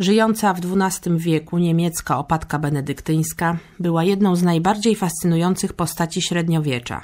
Żyjąca w XII wieku niemiecka opatka benedyktyńska była jedną z najbardziej fascynujących postaci średniowiecza.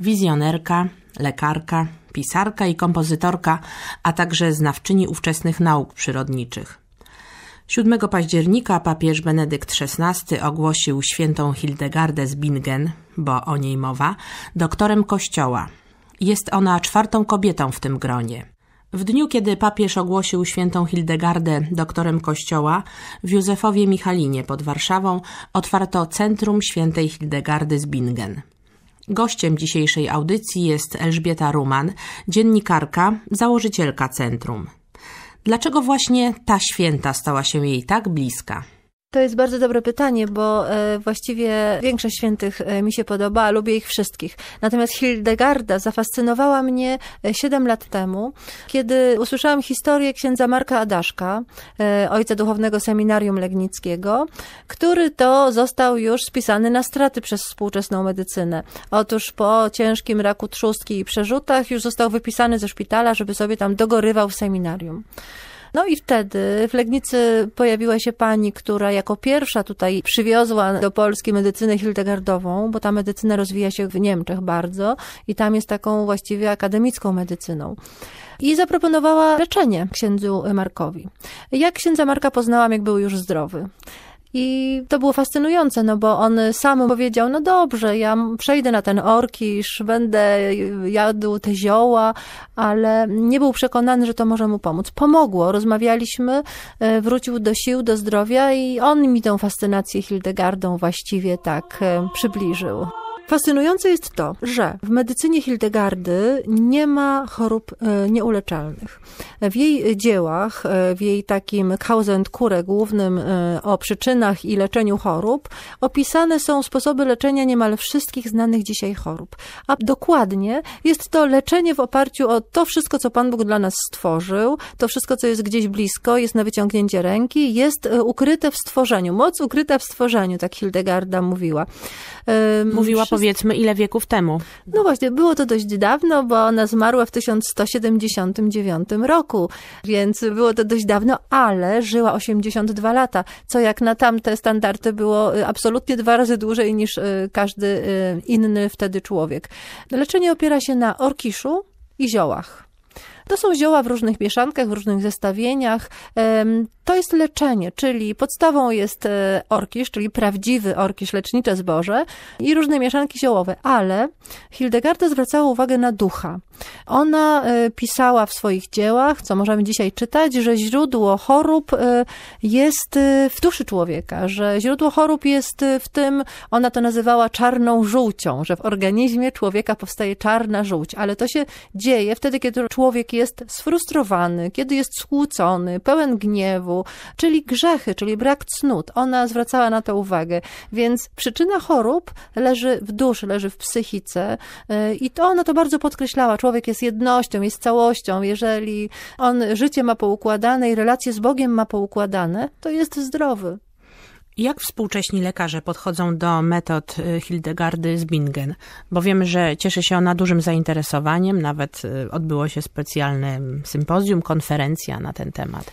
Wizjonerka, lekarka, pisarka i kompozytorka, a także znawczyni ówczesnych nauk przyrodniczych. 7 października papież Benedykt XVI ogłosił świętą Hildegardę z Bingen, bo o niej mowa, doktorem kościoła. Jest ona czwartą kobietą w tym gronie. W dniu, kiedy papież ogłosił świętą Hildegardę doktorem kościoła, w Józefowie Michalinie pod Warszawą otwarto Centrum Świętej Hildegardy z Bingen. Gościem dzisiejszej audycji jest Elżbieta Ruman, dziennikarka, założycielka centrum. Dlaczego właśnie ta święta stała się jej tak bliska? To jest bardzo dobre pytanie, bo e, właściwie większość świętych e, mi się podoba, a lubię ich wszystkich. Natomiast Hildegarda zafascynowała mnie 7 e, lat temu, kiedy usłyszałam historię księdza Marka Adaszka, ojca duchownego seminarium legnickiego, który to został już spisany na straty przez współczesną medycynę. Otóż po ciężkim raku trzustki i przerzutach już został wypisany ze szpitala, żeby sobie tam dogorywał w seminarium. No i wtedy w Legnicy pojawiła się pani, która jako pierwsza tutaj przywiozła do Polski medycynę Hildegardową, bo ta medycyna rozwija się w Niemczech bardzo i tam jest taką właściwie akademicką medycyną i zaproponowała leczenie księdzu Markowi. Ja księdza Marka poznałam, jak był już zdrowy. I to było fascynujące, no bo on sam powiedział, no dobrze, ja przejdę na ten orkisz, będę y, jadł te zioła, ale nie był przekonany, że to może mu pomóc. Pomogło, rozmawialiśmy, y, wrócił do sił, do zdrowia i on mi tę fascynację Hildegardą właściwie tak y, przybliżył. Fascynujące jest to, że w medycynie Hildegardy nie ma chorób e, nieuleczalnych. W jej dziełach, e, w jej takim cause and cure głównym e, o przyczynach i leczeniu chorób, opisane są sposoby leczenia niemal wszystkich znanych dzisiaj chorób. A dokładnie jest to leczenie w oparciu o to wszystko, co Pan Bóg dla nas stworzył, to wszystko, co jest gdzieś blisko, jest na wyciągnięcie ręki, jest ukryte w stworzeniu. Moc ukryta w stworzeniu, tak Hildegarda mówiła. Mówiła, Wszystko powiedzmy ile wieków temu. No właśnie, było to dość dawno, bo ona zmarła w 1179 roku, więc było to dość dawno, ale żyła 82 lata, co jak na tamte standardy było y, absolutnie dwa razy dłużej niż y, każdy y, inny wtedy człowiek. Leczenie opiera się na orkiszu i ziołach. To są zioła w różnych mieszankach, w różnych zestawieniach. To jest leczenie, czyli podstawą jest e, orkisz, czyli prawdziwy orkisz, lecznicze zboże i różne mieszanki ziołowe, ale Hildegarda zwracała uwagę na ducha. Ona e, pisała w swoich dziełach, co możemy dzisiaj czytać, że źródło chorób e, jest w duszy człowieka, że źródło chorób jest w tym, ona to nazywała czarną żółcią, że w organizmie człowieka powstaje czarna żółć, ale to się dzieje wtedy, kiedy człowiek jest jest sfrustrowany, kiedy jest skłócony, pełen gniewu, czyli grzechy, czyli brak cnót. Ona zwracała na to uwagę. Więc przyczyna chorób leży w duszy, leży w psychice y, i to ona to bardzo podkreślała. Człowiek jest jednością, jest całością. Jeżeli on życie ma poukładane i relacje z Bogiem ma poukładane, to jest zdrowy. Jak współcześni lekarze podchodzą do metod y, Hildegardy z Bingen? Bo wiemy, że cieszy się ona dużym zainteresowaniem, nawet y, odbyło się specjalne sympozjum, konferencja na ten temat.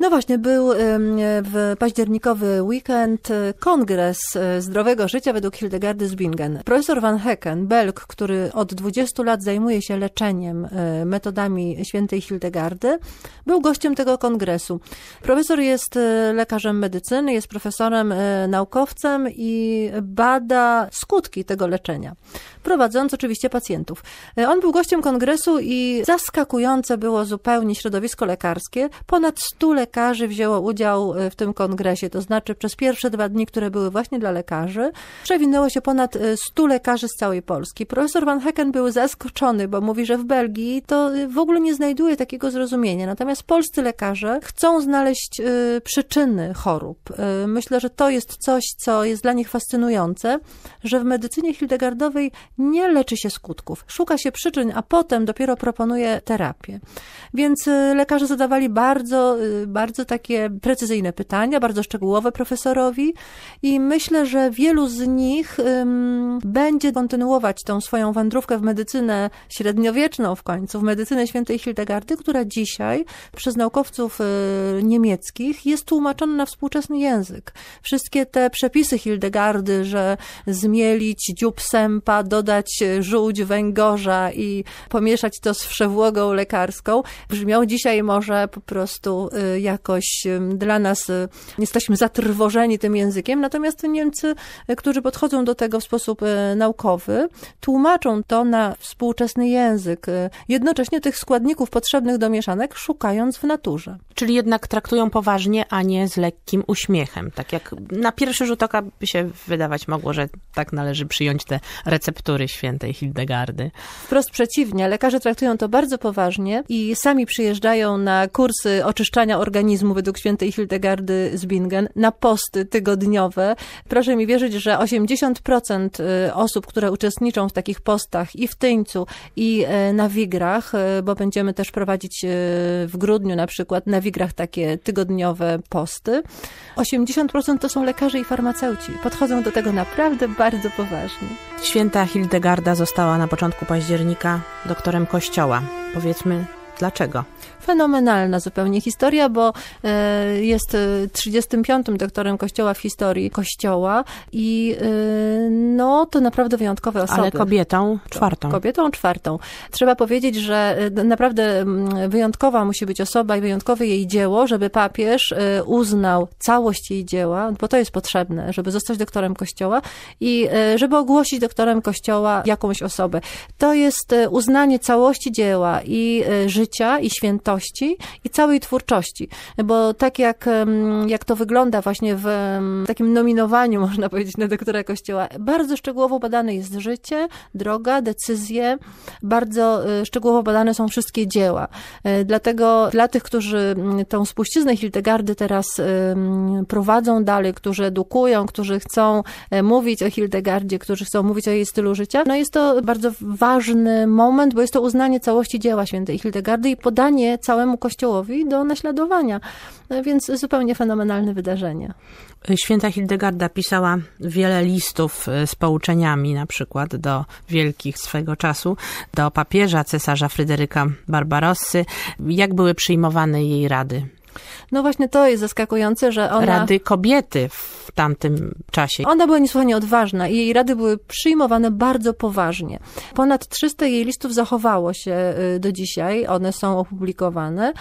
No właśnie, był w październikowy weekend e, kongres e, zdrowego życia według Hildegardy Zbingen. Profesor Van Hecken, Belg, który od 20 lat zajmuje się leczeniem e, metodami świętej Hildegardy, był gościem tego kongresu. Profesor jest lekarzem medycyny, jest profesorem naukowcem i bada skutki tego leczenia prowadząc oczywiście pacjentów. E, on był gościem kongresu i zaskakujące było zupełnie środowisko lekarskie. Ponad 100 lekarzy wzięło udział e, w tym kongresie, to znaczy przez pierwsze dwa dni, które były właśnie dla lekarzy, przewinęło się ponad 100 e, lekarzy z całej Polski. Profesor Van Hecken był zaskoczony, bo mówi, że w Belgii to w ogóle nie znajduje takiego zrozumienia. Natomiast polscy lekarze chcą znaleźć przyczyny chorób. Myślę, że to jest coś, co jest dla nich fascynujące, że w medycynie hildegardowej nie leczy się skutków. Szuka się przyczyn, a potem dopiero proponuje terapię. Więc y, lekarze zadawali bardzo, y, bardzo takie precyzyjne pytania, bardzo szczegółowe profesorowi i myślę, że wielu z nich będzie kontynuować tą swoją wędrówkę w medycynę średniowieczną w końcu, w medycynę świętej Hildegardy, która dzisiaj przez naukowców y, niemieckich jest tłumaczona na współczesny język. Wszystkie te przepisy Hildegardy, że zmielić dziób sępa, do dodać e, żółć, węgorza i pomieszać to z wszewłogą lekarską, brzmią dzisiaj może po prostu e, jakoś dla nas, e, jesteśmy zatrwożeni tym językiem, natomiast Niemcy, którzy podchodzą do tego w sposób naukowy, tłumaczą to na współczesny język, jednocześnie tych składników potrzebnych do mieszanek szukając w naturze. Czyli jednak traktują poważnie, a nie z lekkim uśmiechem, tak jak na pierwszy rzut oka by się wydawać mogło, że tak należy przyjąć te receptury lektury świętej Hildegardy. Wprost przeciwnie, lekarze traktują to bardzo poważnie i sami przyjeżdżają na kursy oczyszczania organizmu według świętej Hildegardy z Bingen, na posty tygodniowe. Proszę mi wierzyć, że 80% e, osób, które uczestniczą w takich postach i w Tyńcu, i e, na Wigrach, e, bo będziemy też prowadzić w grudniu na przykład na Wigrach takie tygodniowe posty, 80% to są lekarze i farmaceuci. Podchodzą do tego naprawdę bardzo poważnie. Święta Hildegarda Hildegarda została na początku października doktorem kościoła. Powiedzmy dlaczego. Fenomenalna zupełnie historia, bo e, jest 35. E, doktorem Kościoła w historii Kościoła i e, no to naprawdę wyjątkowe osoby. Ale kobietą czwartą. Kobietą czwartą. Trzeba powiedzieć, że naprawdę wyjątkowa musi być osoba i wyjątkowe jej dzieło, żeby papież uznał całość jej dzieła, bo to jest potrzebne, żeby zostać doktorem Kościoła i żeby ogłosić doktorem Kościoła jakąś osobę. To jest uznanie całości dzieła i życia i święta i całej twórczości, bo tak jak, jak to wygląda właśnie w takim nominowaniu, można powiedzieć, na doktora Kościoła, bardzo szczegółowo badane jest życie, droga, decyzje, bardzo e, szczegółowo badane są wszystkie dzieła. E, dlatego dla tych, którzy mm, tą spuściznę Hildegardy teraz prowadzą dalej, którzy edukują, którzy chcą e, mówić o Hildegardzie, którzy chcą mówić o jej stylu życia, no jest to bardzo ważny moment, bo jest to uznanie całości dzieła świętej Hildegardy i podanie całemu kościołowi do naśladowania. No więc zupełnie fenomenalne wydarzenie. Święta Hildegarda pisała wiele listów e, z pouczeniami, na przykład do wielkich swego czasu, do papieża, cesarza Fryderyka Barbarossy. Jak były przyjmowane jej rady? No właśnie to jest zaskakujące, że ona... Rady kobiety w tamtym czasie. Ona była niesłychanie odważna i jej rady były przyjmowane bardzo poważnie. Ponad 300 jej listów zachowało się y, do dzisiaj, one są opublikowane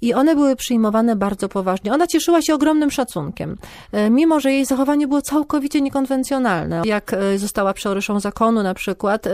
i one były przyjmowane bardzo poważnie. Ona cieszyła się ogromnym szacunkiem, y, mimo że jej zachowanie było całkowicie niekonwencjonalne. Jak y, została przeoryszą zakonu na przykład,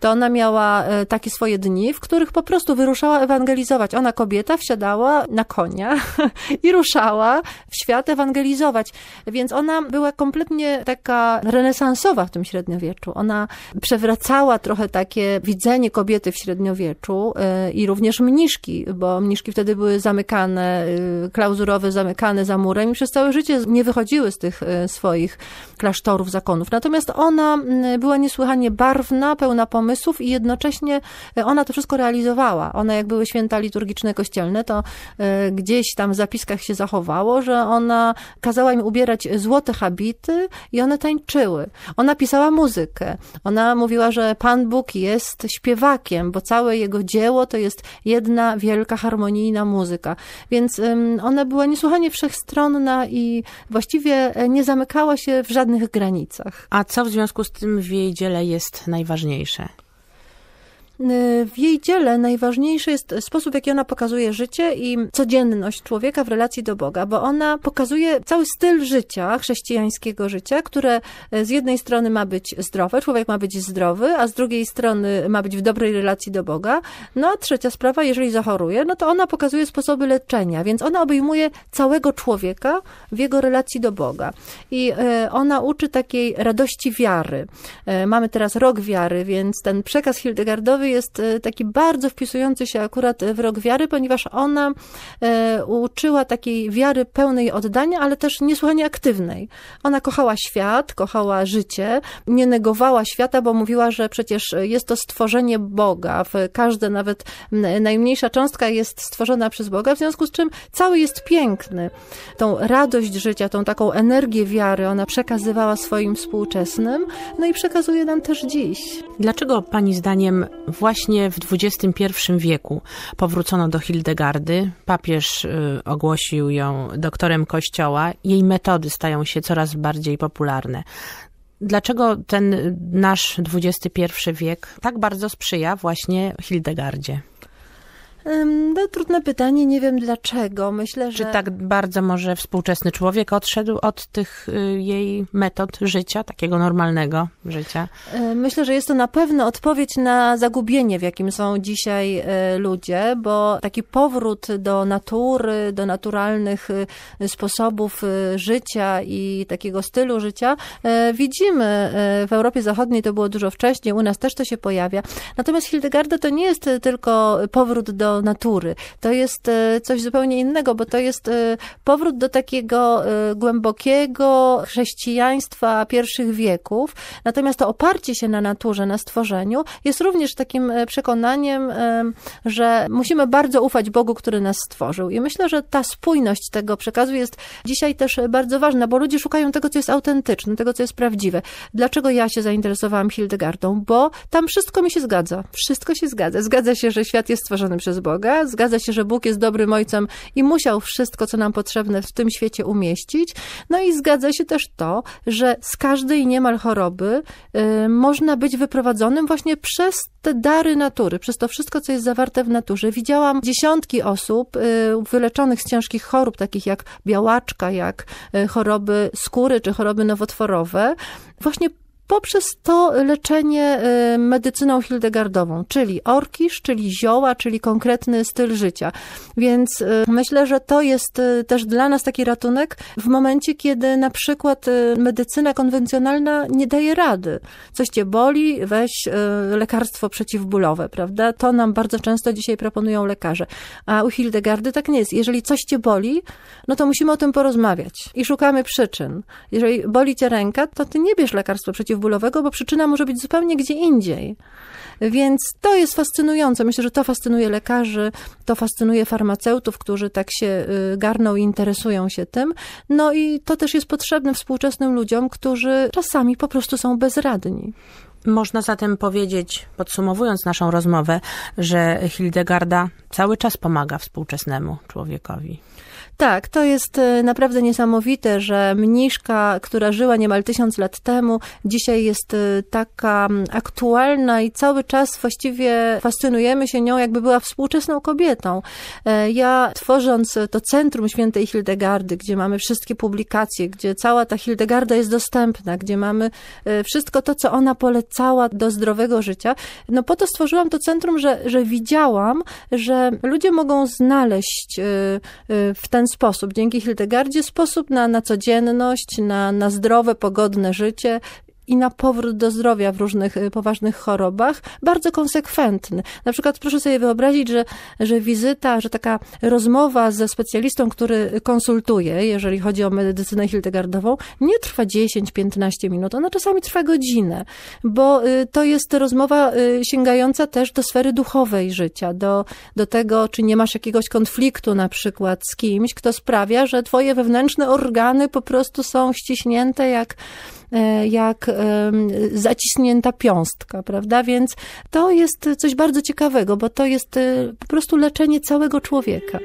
to ona miała takie swoje dni, w których po prostu wyruszała ewangelizować. Ona kobieta wsiadała na konia, i ruszała w świat ewangelizować. Więc ona była kompletnie taka renesansowa w tym średniowieczu. Ona przewracała trochę takie widzenie kobiety w średniowieczu y, i również mniszki, bo mniszki wtedy były zamykane, y, klauzurowe zamykane za murem i przez całe życie nie wychodziły z tych y, swoich klasztorów, zakonów. Natomiast ona była niesłychanie barwna, pełna pomysłów i jednocześnie ona to wszystko realizowała. Ona jak były święta liturgiczne kościelne, to gdzieś tam tam w zapiskach się zachowało, że ona kazała im ubierać złote habity i one tańczyły. Ona pisała muzykę. Ona mówiła, że Pan Bóg jest śpiewakiem, bo całe jego dzieło to jest jedna wielka harmonijna muzyka. Więc ona była niesłychanie wszechstronna i właściwie e, nie zamykała się w żadnych granicach. A co w związku z tym w jej dziele jest najważniejsze? Y, w jej dziele najważniejszy jest sposób, w jaki ona pokazuje życie i codzienność człowieka w relacji do Boga, bo ona pokazuje cały styl życia, chrześcijańskiego życia, które y, z jednej strony ma być zdrowe, człowiek ma być zdrowy, a z drugiej strony ma być w dobrej relacji do Boga. No a trzecia sprawa, jeżeli zachoruje, no to ona pokazuje sposoby leczenia, więc ona obejmuje całego człowieka w jego relacji do Boga. I y, ona uczy takiej radości wiary. Mamy teraz rok wiary, więc ten przekaz Hildegardowy jest e, taki bardzo wpisujący się akurat w rok wiary, ponieważ ona e, uczyła takiej wiary pełnej oddania, ale też niesłychanie aktywnej. Ona kochała świat, kochała życie, nie negowała świata, bo mówiła, że przecież jest to stworzenie Boga. Każda, nawet najmniejsza cząstka jest stworzona przez Boga, w związku z czym cały jest piękny. Tą radość życia, tą taką energię wiary ona przekazywała swoim współczesnym, no i przekazuje nam też dziś. Dlaczego Pani zdaniem właśnie w XXI wieku powrócono do Hildegardy. Papież y, ogłosił ją doktorem kościoła. Jej metody stają się coraz bardziej popularne. Dlaczego ten nasz XXI wiek tak bardzo sprzyja właśnie Hildegardzie? No, trudne pytanie, nie wiem dlaczego. Myślę, że. Czy tak bardzo może współczesny człowiek odszedł od tych y, jej metod życia, takiego normalnego życia? E, myślę, że jest to na pewno odpowiedź na zagubienie, w jakim są dzisiaj e, ludzie, bo taki powrót do natury, do naturalnych y, sposobów y, życia i takiego stylu życia e, widzimy w Europie Zachodniej, to było dużo wcześniej, u nas też to się pojawia. Natomiast Hildegarda to nie jest tylko powrót do natury. To jest e, coś zupełnie innego, bo to jest e, powrót do takiego e, głębokiego chrześcijaństwa pierwszych wieków. Natomiast to oparcie się na naturze, na stworzeniu jest również takim przekonaniem, że musimy bardzo ufać Bogu, który nas stworzył. I myślę, że ta spójność tego przekazu jest dzisiaj też bardzo ważna, bo ludzie szukają tego, co jest autentyczne, tego, co jest prawdziwe. Dlaczego ja się zainteresowałam Hildegardą? Bo tam wszystko mi się zgadza. Wszystko się zgadza. Zgadza się, że świat jest stworzony przez Boga, zgadza się, że Bóg jest dobrym ojcem i musiał wszystko, co nam potrzebne w tym świecie umieścić. No i zgadza się też to, że z każdej niemal choroby y, można być wyprowadzonym właśnie przez te dary natury, przez to wszystko, co jest zawarte w naturze. Widziałam dziesiątki osób y, wyleczonych z ciężkich chorób, takich jak białaczka, jak y, choroby skóry czy choroby nowotworowe, właśnie poprzez to leczenie y, medycyną hildegardową, czyli orkisz, czyli zioła, czyli konkretny styl życia. Więc y, myślę, że to jest y, też dla nas taki ratunek w momencie, kiedy na przykład medycyna konwencjonalna nie daje rady. Coś cię boli, weź lekarstwo przeciwbólowe, prawda? To nam bardzo często dzisiaj proponują lekarze. A u Hildegardy tak nie jest. Jeżeli coś cię boli, no to musimy o tym porozmawiać i szukamy przyczyn. Jeżeli boli cię ręka, to ty nie bierz lekarstwa przeciwbólowe, przeciwbólowego, bo przyczyna może być zupełnie gdzie indziej. Więc to jest fascynujące. Myślę, że to fascynuje lekarzy, to fascynuje farmaceutów, którzy tak się y, garną i interesują się tym. No i to też jest potrzebne współczesnym ludziom, którzy czasami po prostu są bezradni. Można zatem powiedzieć, podsumowując naszą rozmowę, że Hildegarda cały czas pomaga współczesnemu człowiekowi. Tak, to jest e, naprawdę niesamowite, że mniszka, która żyła niemal tysiąc lat temu, dzisiaj jest e, taka aktualna i cały czas właściwie fascynujemy się nią, jakby była współczesną kobietą. E, ja tworząc to Centrum Świętej Hildegardy, gdzie mamy wszystkie publikacje, gdzie cała ta Hildegarda jest dostępna, gdzie mamy wszystko to, co ona poleca, cała do zdrowego życia. No po to stworzyłam to centrum, że, że widziałam, że ludzie mogą znaleźć y, y, w ten sposób, dzięki Hildegardzie, sposób na, na codzienność, na, na zdrowe, pogodne życie, i na powrót do zdrowia w różnych y, poważnych chorobach, bardzo konsekwentny. Na przykład proszę sobie wyobrazić, że, że wizyta, że taka rozmowa ze specjalistą, który konsultuje, jeżeli chodzi o medycynę Hildegardową, nie trwa 10-15 minut, ona czasami trwa godzinę, bo y, to jest rozmowa y, sięgająca też do sfery duchowej życia, do, do tego, czy nie masz jakiegoś konfliktu na przykład z kimś, kto sprawia, że twoje wewnętrzne organy po prostu są ściśnięte jak E, jak zaciśnięta piąstka, prawda? Więc to jest coś bardzo ciekawego, bo to jest e, po prostu leczenie całego człowieka.